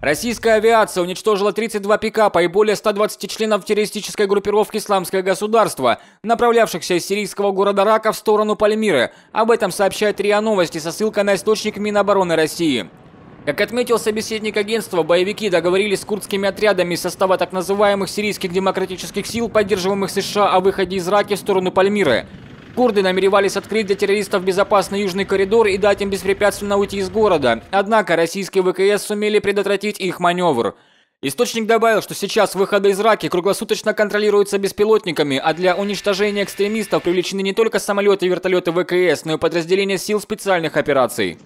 Российская авиация уничтожила 32 пикапа и более 120 членов террористической группировки «Исламское государство», направлявшихся из сирийского города Рака в сторону Пальмиры. Об этом сообщает РИА Новости со ссылкой на источник Минобороны России. Как отметил собеседник агентства, боевики договорились с курдскими отрядами из состава так называемых сирийских демократических сил, поддерживаемых США о выходе из Раки в сторону Пальмиры. Курды намеревались открыть для террористов безопасный южный коридор и дать им беспрепятственно уйти из города, однако российские ВКС сумели предотвратить их маневр. Источник добавил, что сейчас выходы из Раки круглосуточно контролируются беспилотниками, а для уничтожения экстремистов привлечены не только самолеты и вертолеты ВКС, но и подразделения сил специальных операций.